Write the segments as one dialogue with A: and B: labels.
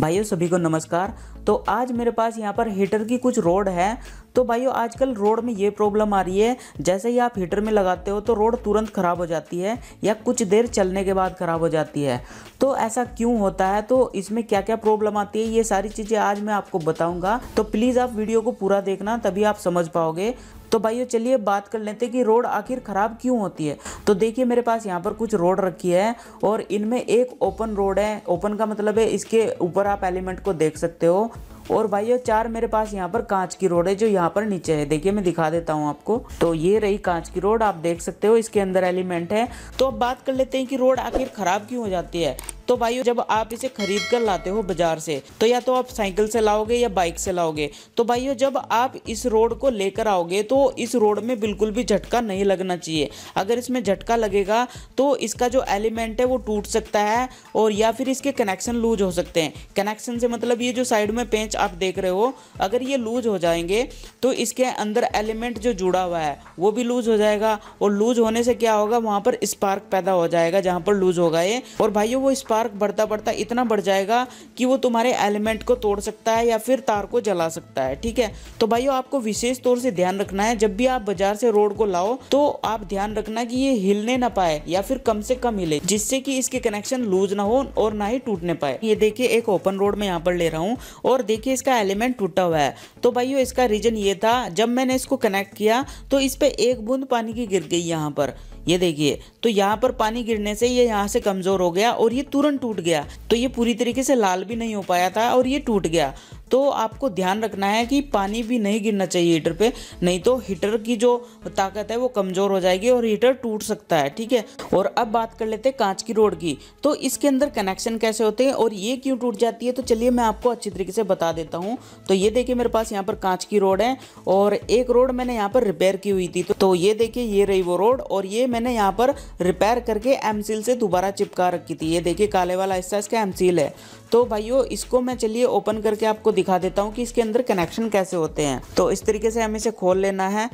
A: भाइयों सभी को नमस्कार तो आज मेरे पास यहाँ पर हीटर की कुछ रोड है तो भाइयों आजकल रोड में ये प्रॉब्लम आ रही है जैसे ही आप हीटर में लगाते हो तो रोड तुरंत ख़राब हो जाती है या कुछ देर चलने के बाद ख़राब हो जाती है तो ऐसा क्यों होता है तो इसमें क्या क्या प्रॉब्लम आती है ये सारी चीज़ें आज मैं आपको बताऊंगा तो प्लीज़ आप वीडियो को पूरा देखना तभी आप समझ पाओगे तो भाइयों चलिए बात कर लेते हैं कि रोड आखिर ख़राब क्यों होती है तो देखिए मेरे पास यहाँ पर कुछ रोड रखी है और इनमें एक ओपन रोड है ओपन का मतलब है इसके ऊपर आप एलिमेंट को देख सकते हो और भाई ये चार मेरे पास यहाँ पर कांच की रोड है जो यहाँ पर नीचे है देखिए मैं दिखा देता हूँ आपको तो ये रही कांच की रोड आप देख सकते हो इसके अंदर एलिमेंट है तो अब बात कर लेते हैं कि रोड आखिर खराब क्यों हो जाती है तो भाई जब आप इसे खरीद कर लाते हो बाजार से तो या तो आप साइकिल से लाओगे या बाइक से लाओगे तो भाई जब आप इस रोड को लेकर आओगे तो इस रोड में बिल्कुल भी झटका नहीं लगना चाहिए अगर इसमें झटका लगेगा तो इसका जो एलिमेंट है वो टूट सकता है और या फिर इसके कनेक्शन लूज हो सकते हैं कनेक्शन से मतलब ये जो साइड में पेंच आप देख रहे हो अगर ये लूज हो जाएंगे तो इसके अंदर एलिमेंट जो जुड़ा हुआ है वो भी लूज हो जाएगा और लूज होने से क्या होगा वहाँ पर स्पार्क पैदा हो जाएगा जहाँ पर लूज होगा ये और भाइयों वो स्पार्क स्पार्क बढ़ता बढ़ता इतना बढ़ जाएगा कि वो तुम्हारे एलिमेंट को तोड़ सकता है या फिर तार को जला सकता है ठीक है तो भाइयों आपको विशेष तौर से ध्यान रखना है जब भी आप बाजार से रोड को लाओ तो आप ध्यान रखना कि ये हिलने ना पाए या फिर कम से कम हिले जिससे कि इसके कनेक्शन लूज ना हो और ना ही टूटने पाए ये देखिए एक ओपन रोड में यहाँ पर ले रहा हूँ और देखिए इसका एलिमेंट टूटा हुआ है तो भाइयों इसका रीजन ये था जब मैंने इसको कनेक्ट किया तो इस पर एक बूंद पानी की गिर गई यहाँ पर ये देखिए तो यहाँ पर पानी गिरने से ये यहाँ से कमज़ोर हो गया और ये तुरंत टूट गया तो ये पूरी तरीके से लाल भी नहीं हो पाया था और ये टूट गया तो आपको ध्यान रखना है कि पानी भी नहीं गिरना चाहिए हीटर पे नहीं तो हीटर की जो ताकत है वो कमज़ोर हो जाएगी और हीटर टूट सकता है ठीक है और अब बात कर लेते हैं कांच की रोड की तो इसके अंदर कनेक्शन कैसे होते हैं और ये क्यों टूट जाती है तो चलिए मैं आपको अच्छी तरीके से बता देता हूँ तो ये देखिए मेरे पास यहाँ पर कांच की रोड है और एक रोड मैंने यहाँ पर रिपेयर की हुई थी तो ये देखिए ये रही वो रोड और ये मैंने यहाँ पर रिपेयर करके एम से दोबारा चिपका रखी थी ये देखिए काले वाला हिस्सा इसका एम है तो भाइयों इसको मैं चलिए ओपन करके आपको दिखा देता हूँ कि इसके अंदर कनेक्शन कैसे होते हैं तो इस तरीके से हमें इसे खोल लेना है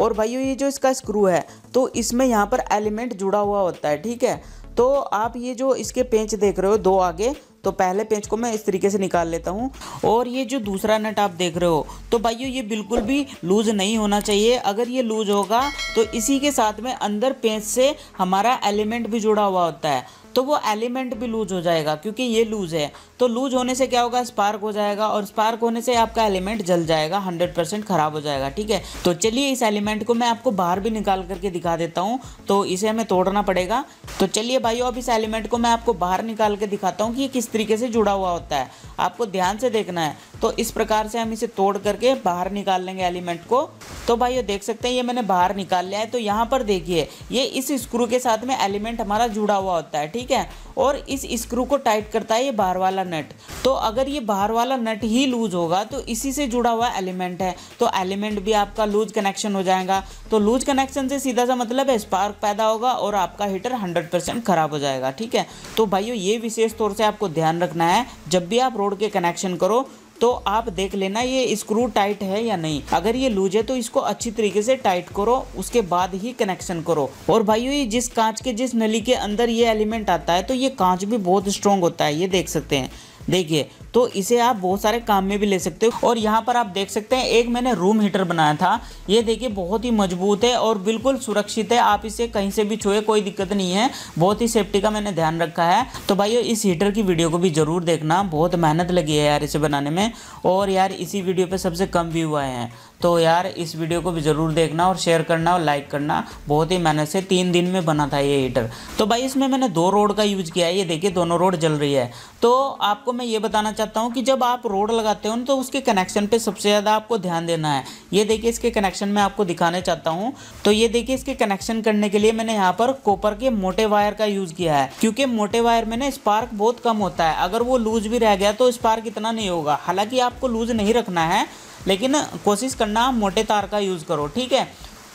A: और भाइयों ये जो इसका स्क्रू है तो इसमें यहाँ पर एलिमेंट जुड़ा हुआ होता है ठीक है तो आप ये जो इसके पेंच देख रहे हो दो आगे तो पहले पेंच को मैं इस तरीके से निकाल लेता हूँ और ये जो दूसरा नट आप देख रहे हो तो भाइयों ये बिल्कुल भी लूज़ नहीं होना चाहिए अगर ये लूज़ होगा तो इसी के साथ में अंदर पेंच से हमारा एलिमेंट भी जुड़ा हुआ होता है तो वो एलिमेंट भी लूज हो जाएगा क्योंकि ये लूज है तो लूज होने से क्या होगा स्पार्क हो जाएगा और स्पार्क होने से आपका एलिमेंट जल जाएगा हंड्रेड परसेंट खराब हो जाएगा ठीक है तो चलिए इस एलिमेंट को मैं आपको बाहर भी निकाल करके दिखा देता हूँ तो इसे हमें तोड़ना पड़ेगा तो चलिए भाइयों अब इस एलिमेंट को मैं आपको बाहर निकाल के दिखाता हूँ कि ये किस तरीके से जुड़ा हुआ होता है आपको ध्यान से देखना है तो इस प्रकार से हम इसे तोड़ करके बाहर निकाल लेंगे एलिमेंट को तो भाई ये देख सकते हैं ये मैंने बाहर निकाल लिया है तो यहाँ पर देखिए ये इस स्क्रू के साथ में एलिमेंट हमारा जुड़ा हुआ होता है ठीक ठीक है और इस स्क्रू को टाइट करता है ये बाहर वाला नट तो अगर ये बाहर वाला नट ही लूज होगा तो इसी से जुड़ा हुआ एलिमेंट है तो एलिमेंट भी आपका लूज कनेक्शन हो जाएगा तो लूज कनेक्शन से सीधा सा मतलब है स्पार्क पैदा होगा और आपका हीटर 100% खराब हो जाएगा ठीक है तो भाइयों ये विशेष तौर से आपको ध्यान रखना है जब भी आप रोड के कनेक्शन करो तो आप देख लेना ये स्क्रू टाइट है या नहीं अगर ये लूज है तो इसको अच्छी तरीके से टाइट करो उसके बाद ही कनेक्शन करो और भाई ये जिस कांच के जिस नली के अंदर ये एलिमेंट आता है तो ये कांच भी बहुत स्ट्रॉन्ग होता है ये देख सकते हैं देखिए तो इसे आप बहुत सारे काम में भी ले सकते हो और यहाँ पर आप देख सकते हैं एक मैंने रूम हीटर बनाया था ये देखिए बहुत ही मजबूत है और बिल्कुल सुरक्षित है आप इसे कहीं से भी छुए कोई दिक्कत नहीं है बहुत ही सेफ्टी का मैंने ध्यान रखा है तो भाई इस हीटर की वीडियो को भी ज़रूर देखना बहुत मेहनत लगी है यार इसे बनाने में और यार इसी वीडियो पर सबसे कम व्यू आए हैं तो यार इस वीडियो को भी ज़रूर देखना और शेयर करना और लाइक करना बहुत ही मेहनत से तीन दिन में बना था ये हीटर तो भाई इसमें मैंने दो रोड का यूज़ किया है ये देखिए दोनों रोड जल रही है तो आपको मैं ये बताना चाहता हूँ कि जब आप रोड लगाते हो ना तो उसके कनेक्शन पर सबसे ज़्यादा आपको ध्यान देना है ये देखिए इसके कनेक्शन में आपको दिखाने चाहता हूँ तो ये देखिए इसके कनेक्शन करने के लिए मैंने यहाँ पर कॉपर के मोटे वायर का यूज़ किया है क्योंकि मोटे वायर में ना स्पार्क बहुत कम होता है अगर वो लूज भी रह गया तो स्पार्क इतना नहीं होगा हालांकि आपको लूज नहीं रखना है लेकिन कोशिश करना मोटे तार का यूज़ करो ठीक है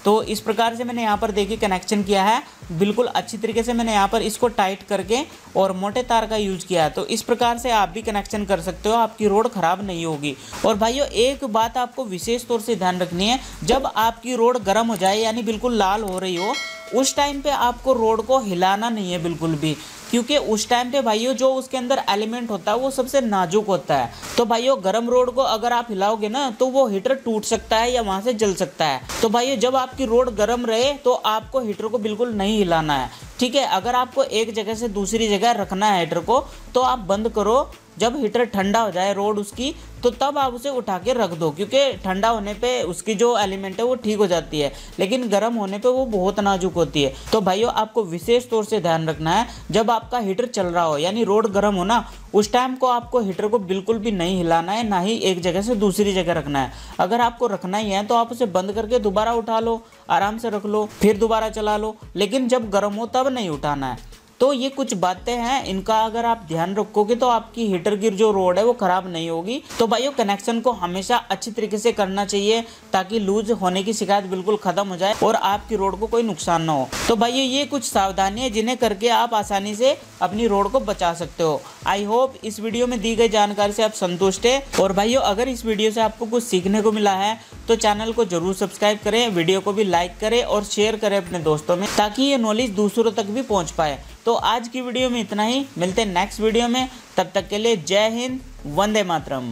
A: तो इस प्रकार से मैंने यहाँ पर देखिए कनेक्शन किया है बिल्कुल अच्छी तरीके से मैंने यहाँ पर इसको टाइट करके और मोटे तार का यूज किया है तो इस प्रकार से आप भी कनेक्शन कर सकते हो आपकी रोड ख़राब नहीं होगी और भाइयों एक बात आपको विशेष तौर से ध्यान रखनी है जब आपकी रोड गर्म हो जाए यानी बिल्कुल लाल हो रही हो उस टाइम पे आपको रोड को हिलाना नहीं है बिल्कुल भी क्योंकि उस टाइम पे भाइयों जो उसके अंदर एलिमेंट होता है वो सबसे नाजुक होता है तो भाइयों गर्म रोड को अगर आप हिलाओगे ना तो वो हीटर टूट सकता है या वहाँ से जल सकता है तो भाइयों जब आपकी रोड गर्म रहे तो आपको हीटर को बिल्कुल नहीं हिलाना है ठीक है अगर आपको एक जगह से दूसरी जगह रखना है हीटर को तो आप बंद करो जब हीटर ठंडा हो जाए रोड उसकी तो तब आप उसे उठा के रख दो क्योंकि ठंडा होने पे उसकी जो एलिमेंट है वो ठीक हो जाती है लेकिन गर्म होने पे वो बहुत नाजुक होती है तो भाइयों आपको विशेष तौर से ध्यान रखना है जब आपका हीटर चल रहा हो यानी रोड गर्म हो ना उस टाइम को आपको हीटर को बिल्कुल भी नहीं हिलाना है ना ही एक जगह से दूसरी जगह रखना है अगर आपको रखना ही है तो आप उसे बंद करके दोबारा उठा लो आराम से रख लो फिर दोबारा चला लो लेकिन जब गर्म हो तब नहीं उठाना है तो ये कुछ बातें हैं इनका अगर आप ध्यान रखोगे तो आपकी हीटर की जो रोड है वो खराब नहीं होगी तो भाइयों कनेक्शन को हमेशा अच्छी तरीके से करना चाहिए ताकि लूज होने की शिकायत बिल्कुल खत्म हो जाए और आपकी रोड को कोई नुकसान ना हो तो भाई ये कुछ सावधानी है जिन्हें करके आप आसानी से अपनी रोड को बचा सकते हो आई होप इस वीडियो में दी गई जानकारी से आप संतुष्ट है और भाइयों अगर इस वीडियो से आपको कुछ सीखने को मिला है तो चैनल को जरूर सब्सक्राइब करें वीडियो को भी लाइक करें और शेयर करें अपने दोस्तों में ताकि ये नॉलेज दूसरों तक भी पहुंच पाए तो आज की वीडियो में इतना ही मिलते हैं नेक्स्ट वीडियो में तब तक के लिए जय हिंद वंदे मातरम